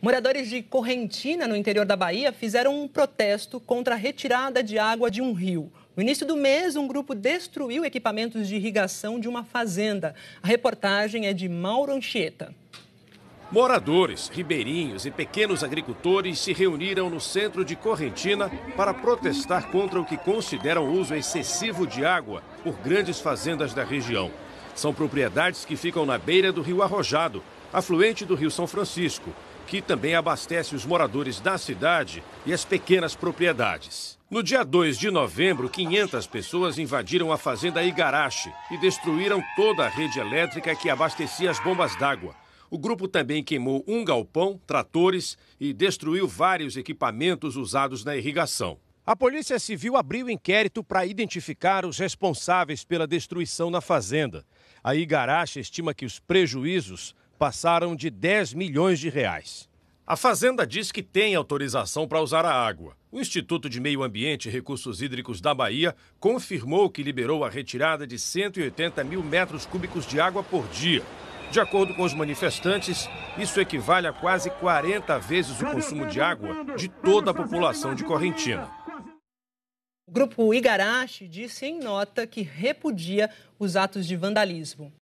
Moradores de Correntina, no interior da Bahia, fizeram um protesto contra a retirada de água de um rio. No início do mês, um grupo destruiu equipamentos de irrigação de uma fazenda. A reportagem é de Mauro Anchieta. Moradores, ribeirinhos e pequenos agricultores se reuniram no centro de Correntina para protestar contra o que consideram o uso excessivo de água por grandes fazendas da região. São propriedades que ficam na beira do rio Arrojado, afluente do Rio São Francisco, que também abastece os moradores da cidade e as pequenas propriedades. No dia 2 de novembro, 500 pessoas invadiram a fazenda Igarashi e destruíram toda a rede elétrica que abastecia as bombas d'água. O grupo também queimou um galpão, tratores e destruiu vários equipamentos usados na irrigação. A Polícia Civil abriu inquérito para identificar os responsáveis pela destruição na fazenda. A Igarashi estima que os prejuízos passaram de 10 milhões de reais. A Fazenda diz que tem autorização para usar a água. O Instituto de Meio Ambiente e Recursos Hídricos da Bahia confirmou que liberou a retirada de 180 mil metros cúbicos de água por dia. De acordo com os manifestantes, isso equivale a quase 40 vezes o consumo de água de toda a população de Correntina. O grupo Igarashi disse em nota que repudia os atos de vandalismo.